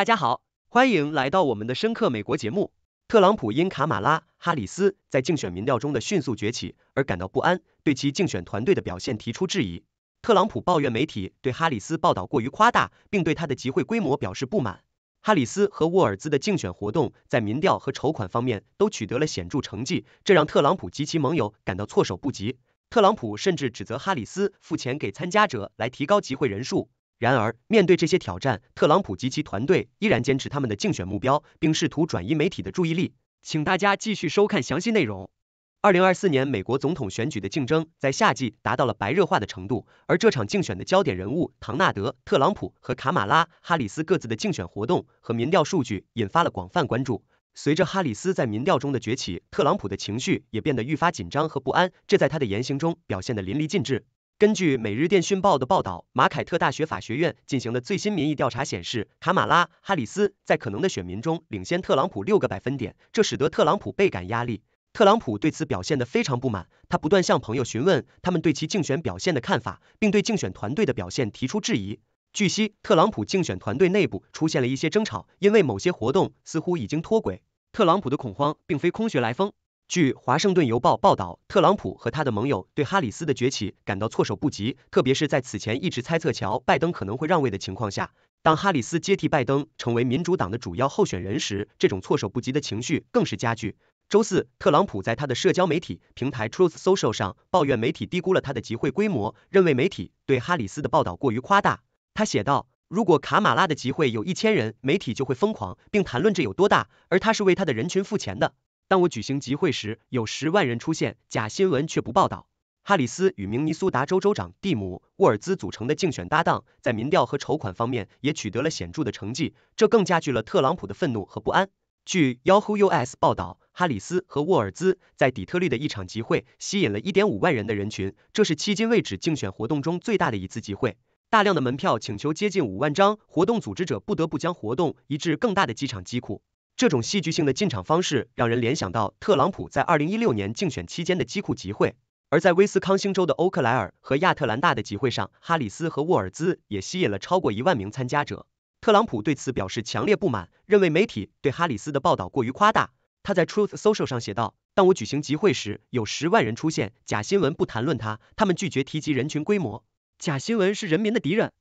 大家好，欢迎来到我们的深刻美国节目。特朗普因卡马拉·哈里斯在竞选民调中的迅速崛起而感到不安，对其竞选团队的表现提出质疑。特朗普抱怨媒体对哈里斯报道过于夸大，并对他的集会规模表示不满。哈里斯和沃尔兹的竞选活动在民调和筹款方面都取得了显著成绩，这让特朗普及其盟友感到措手不及。特朗普甚至指责哈里斯付钱给参加者来提高集会人数。然而，面对这些挑战，特朗普及其团队依然坚持他们的竞选目标，并试图转移媒体的注意力。请大家继续收看详细内容。二零二四年美国总统选举的竞争在夏季达到了白热化的程度，而这场竞选的焦点人物唐纳德·特朗普和卡马拉·哈里斯各自的竞选活动和民调数据引发了广泛关注。随着哈里斯在民调中的崛起，特朗普的情绪也变得愈发紧张和不安，这在他的言行中表现得淋漓尽致。根据《每日电讯报》的报道，马凯特大学法学院进行的最新民意调查显示，卡马拉·哈里斯在可能的选民中领先特朗普六个百分点，这使得特朗普倍感压力。特朗普对此表现得非常不满，他不断向朋友询问他们对其竞选表现的看法，并对竞选团队的表现提出质疑。据悉，特朗普竞选团队内部出现了一些争吵，因为某些活动似乎已经脱轨。特朗普的恐慌并非空穴来风。据《华盛顿邮报》报道，特朗普和他的盟友对哈里斯的崛起感到措手不及，特别是在此前一直猜测乔·拜登可能会让位的情况下。当哈里斯接替拜登成为民主党的主要候选人时，这种措手不及的情绪更是加剧。周四，特朗普在他的社交媒体平台 Truth Social 上抱怨媒体低估了他的集会规模，认为媒体对哈里斯的报道过于夸大。他写道：“如果卡马拉的集会有一千人，媒体就会疯狂，并谈论这有多大，而他是为他的人群付钱的。”当我举行集会时，有十万人出现，假新闻却不报道。哈里斯与明尼苏达州州长蒂姆·沃尔兹组成的竞选搭档，在民调和筹款方面也取得了显著的成绩，这更加剧了特朗普的愤怒和不安。据 Yahoo US 报道，哈里斯和沃尔兹在底特律的一场集会吸引了一点五万人的人群，这是迄今为止竞选活动中最大的一次集会。大量的门票请求接近五万张，活动组织者不得不将活动移至更大的机场机库。这种戏剧性的进场方式让人联想到特朗普在二零一六年竞选期间的机库集会，而在威斯康星州的欧克莱尔和亚特兰大的集会上，哈里斯和沃尔兹也吸引了超过一万名参加者。特朗普对此表示强烈不满，认为媒体对哈里斯的报道过于夸大。他在 Truth Social 上写道：“当我举行集会时，有十万人出现。假新闻不谈论他，他们拒绝提及人群规模。假新闻是人民的敌人。”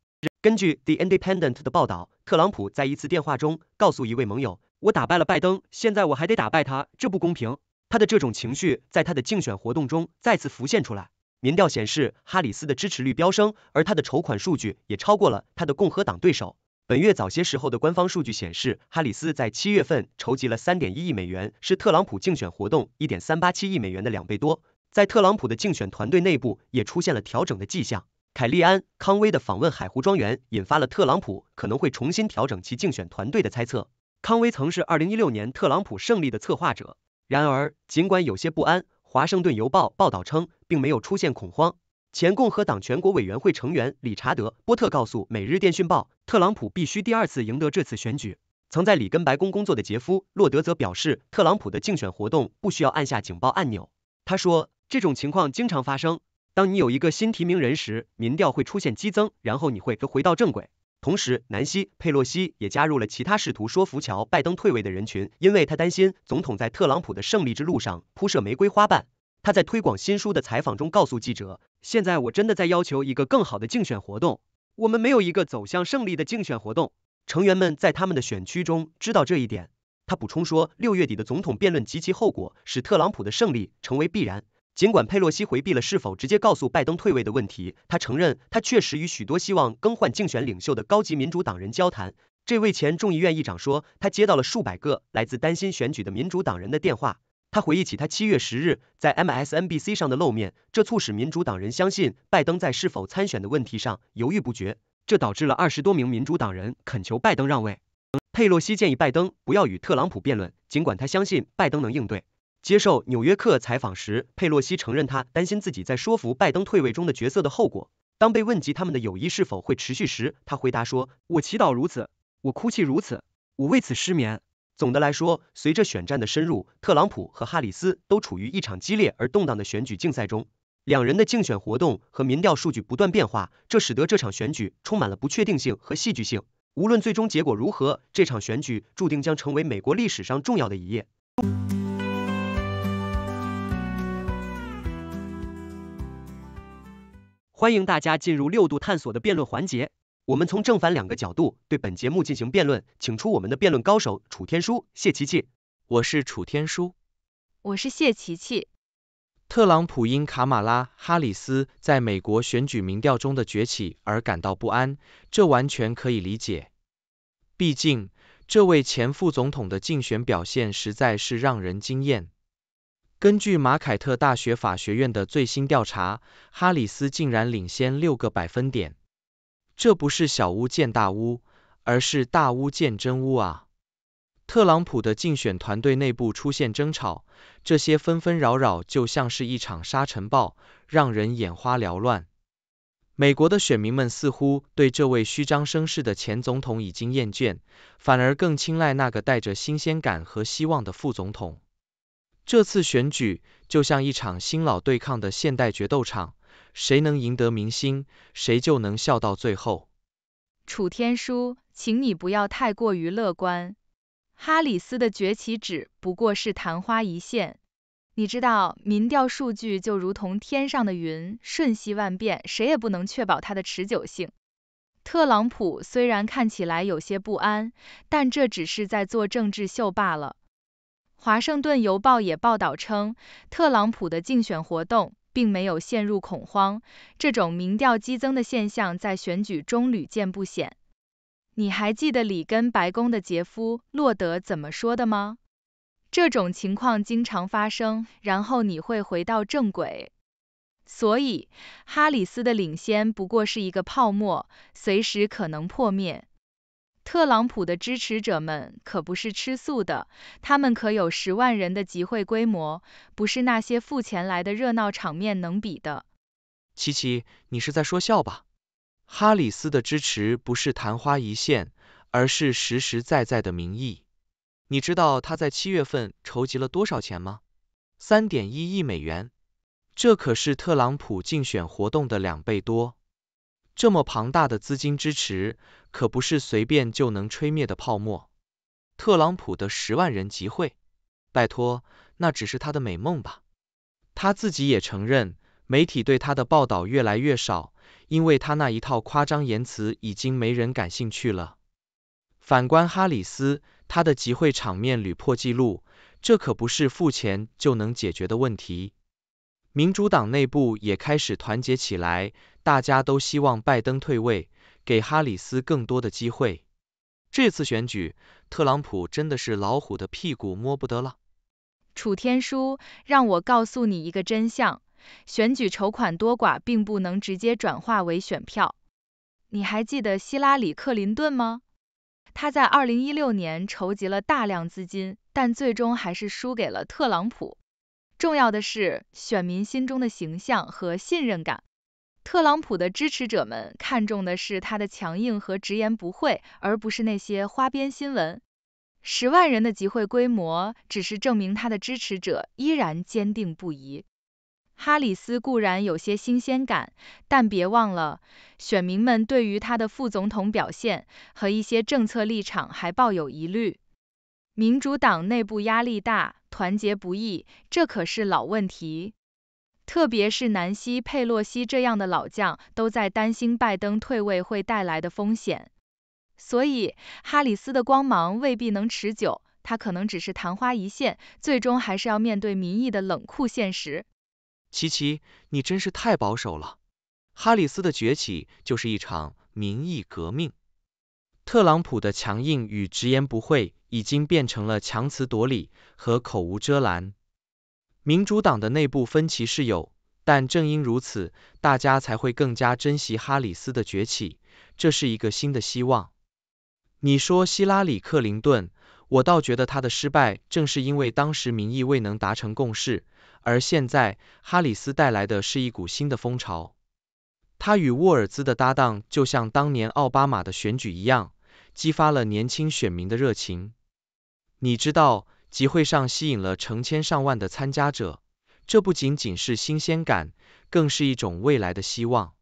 根据《The Independent》的报道，特朗普在一次电话中告诉一位盟友：“我打败了拜登，现在我还得打败他，这不公平。”他的这种情绪在他的竞选活动中再次浮现出来。民调显示，哈里斯的支持率飙升，而他的筹款数据也超过了他的共和党对手。本月早些时候的官方数据显示，哈里斯在七月份筹集了三点一亿美元，是特朗普竞选活动一点三八七亿美元的两倍多。在特朗普的竞选团队内部也出现了调整的迹象。凯利安·康威的访问海湖庄园，引发了特朗普可能会重新调整其竞选团队的猜测。康威曾是二零一六年特朗普胜利的策划者。然而，尽管有些不安，《华盛顿邮报》报道称，并没有出现恐慌。前共和党全国委员会成员理查德·波特告诉《每日电讯报》，特朗普必须第二次赢得这次选举。曾在里根白宫工作的杰夫·洛德则表示，特朗普的竞选活动不需要按下警报按钮。他说：“这种情况经常发生。”当你有一个新提名人时，民调会出现激增，然后你会回到正轨。同时，南希·佩洛西也加入了其他试图说服乔·拜登退位的人群，因为他担心总统在特朗普的胜利之路上铺设玫瑰花瓣。他在推广新书的采访中告诉记者：“现在我真的在要求一个更好的竞选活动。我们没有一个走向胜利的竞选活动。成员们在他们的选区中知道这一点。”他补充说：“六月底的总统辩论及其后果使特朗普的胜利成为必然。”尽管佩洛西回避了是否直接告诉拜登退位的问题，他承认他确实与许多希望更换竞选领袖的高级民主党人交谈。这位前众议院议长说，他接到了数百个来自担心选举的民主党人的电话。他回忆起他七月十日在 MSNBC 上的露面，这促使民主党人相信拜登在是否参选的问题上犹豫不决，这导致了二十多名民主党人恳求拜登让位。佩洛西建议拜登不要与特朗普辩论，尽管他相信拜登能应对。接受《纽约客》采访时，佩洛西承认他担心自己在说服拜登退位中的角色的后果。当被问及他们的友谊是否会持续时，他回答说：“我祈祷如此，我哭泣如此，我为此失眠。”总的来说，随着选战的深入，特朗普和哈里斯都处于一场激烈而动荡的选举竞赛中。两人的竞选活动和民调数据不断变化，这使得这场选举充满了不确定性和戏剧性。无论最终结果如何，这场选举注定将成为美国历史上重要的一页。欢迎大家进入六度探索的辩论环节，我们从正反两个角度对本节目进行辩论，请出我们的辩论高手楚天舒、谢琪琪。我是楚天舒，我是谢琪琪。特朗普因卡马拉哈里斯在美国选举民调中的崛起而感到不安，这完全可以理解。毕竟，这位前副总统的竞选表现实在是让人惊艳。根据马凯特大学法学院的最新调查，哈里斯竟然领先六个百分点。这不是小巫见大巫，而是大巫见真巫啊！特朗普的竞选团队内部出现争吵，这些纷纷扰扰就像是一场沙尘暴，让人眼花缭乱。美国的选民们似乎对这位虚张声势的前总统已经厌倦，反而更青睐那个带着新鲜感和希望的副总统。这次选举就像一场新老对抗的现代决斗场，谁能赢得民心，谁就能笑到最后。楚天舒，请你不要太过于乐观，哈里斯的崛起只不过是昙花一现。你知道，民调数据就如同天上的云，瞬息万变，谁也不能确保它的持久性。特朗普虽然看起来有些不安，但这只是在做政治秀罢了。《华盛顿邮报》也报道称，特朗普的竞选活动并没有陷入恐慌。这种民调激增的现象在选举中屡见不鲜。你还记得里根白宫的杰夫·洛德怎么说的吗？这种情况经常发生，然后你会回到正轨。所以，哈里斯的领先不过是一个泡沫，随时可能破灭。特朗普的支持者们可不是吃素的，他们可有十万人的集会规模，不是那些付钱来的热闹场面能比的。琪琪，你是在说笑吧？哈里斯的支持不是昙花一现，而是实实在在的民意。你知道他在七月份筹集了多少钱吗？三点一亿美元，这可是特朗普竞选活动的两倍多。这么庞大的资金支持，可不是随便就能吹灭的泡沫。特朗普的十万人集会，拜托，那只是他的美梦吧？他自己也承认，媒体对他的报道越来越少，因为他那一套夸张言辞已经没人感兴趣了。反观哈里斯，他的集会场面屡破纪录，这可不是付钱就能解决的问题。民主党内部也开始团结起来，大家都希望拜登退位，给哈里斯更多的机会。这次选举，特朗普真的是老虎的屁股摸不得了。楚天舒，让我告诉你一个真相：选举筹款多寡并不能直接转化为选票。你还记得希拉里·克林顿吗？他在二零一六年筹集了大量资金，但最终还是输给了特朗普。重要的是选民心中的形象和信任感。特朗普的支持者们看重的是他的强硬和直言不讳，而不是那些花边新闻。十万人的集会规模只是证明他的支持者依然坚定不移。哈里斯固然有些新鲜感，但别忘了，选民们对于他的副总统表现和一些政策立场还抱有疑虑。民主党内部压力大，团结不易，这可是老问题。特别是南希·佩洛西这样的老将，都在担心拜登退位会带来的风险。所以，哈里斯的光芒未必能持久，他可能只是昙花一现，最终还是要面对民意的冷酷现实。琪琪，你真是太保守了。哈里斯的崛起就是一场民意革命，特朗普的强硬与直言不讳。已经变成了强词夺理和口无遮拦。民主党的内部分歧是有，但正因如此，大家才会更加珍惜哈里斯的崛起，这是一个新的希望。你说希拉里克林顿，我倒觉得他的失败正是因为当时民意未能达成共识，而现在哈里斯带来的是一股新的风潮。他与沃尔兹的搭档就像当年奥巴马的选举一样，激发了年轻选民的热情。你知道，集会上吸引了成千上万的参加者，这不仅仅是新鲜感，更是一种未来的希望。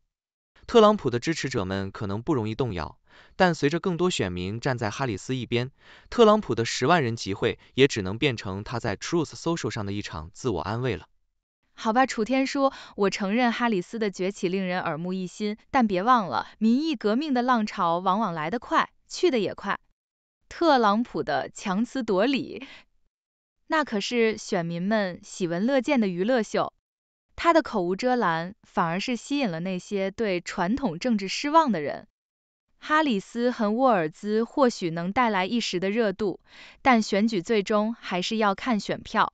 特朗普的支持者们可能不容易动摇，但随着更多选民站在哈里斯一边，特朗普的十万人集会也只能变成他在 Truth Social 上的一场自我安慰了。好吧，楚天舒，我承认哈里斯的崛起令人耳目一新，但别忘了，民意革命的浪潮往往来得快，去得也快。特朗普的强词夺理，那可是选民们喜闻乐见的娱乐秀。他的口无遮拦，反而是吸引了那些对传统政治失望的人。哈里斯和沃尔兹或许能带来一时的热度，但选举最终还是要看选票。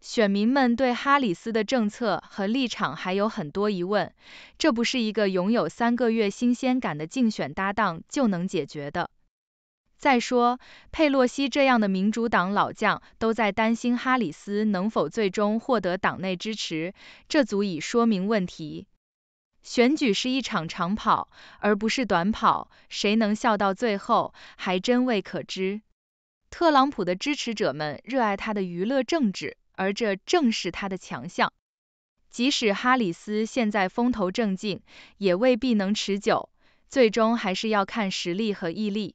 选民们对哈里斯的政策和立场还有很多疑问，这不是一个拥有三个月新鲜感的竞选搭档就能解决的。再说，佩洛西这样的民主党老将都在担心哈里斯能否最终获得党内支持，这足以说明问题。选举是一场长跑，而不是短跑，谁能笑到最后，还真未可知。特朗普的支持者们热爱他的娱乐政治，而这正是他的强项。即使哈里斯现在风头正劲，也未必能持久，最终还是要看实力和毅力。